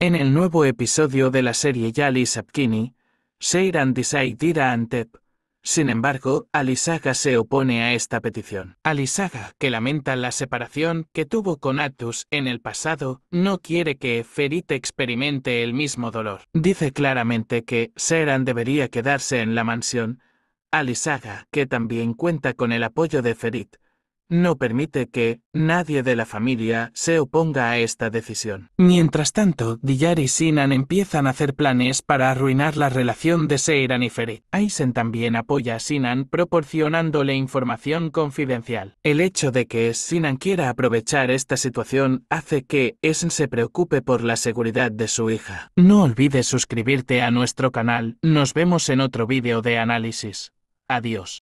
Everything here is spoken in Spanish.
En el nuevo episodio de la serie Yali Sapkini, Seiran ir a Antep. Sin embargo, Alisaga se opone a esta petición. Alisaga, que lamenta la separación que tuvo con Atus en el pasado, no quiere que Ferit experimente el mismo dolor. Dice claramente que Seran debería quedarse en la mansión. Alisaga, que también cuenta con el apoyo de Ferit, no permite que nadie de la familia se oponga a esta decisión. Mientras tanto, Diyar y Sinan empiezan a hacer planes para arruinar la relación de Seiran y Ferit. Aizen también apoya a Sinan proporcionándole información confidencial. El hecho de que Sinan quiera aprovechar esta situación hace que Esen se preocupe por la seguridad de su hija. No olvides suscribirte a nuestro canal, nos vemos en otro vídeo de análisis. Adiós.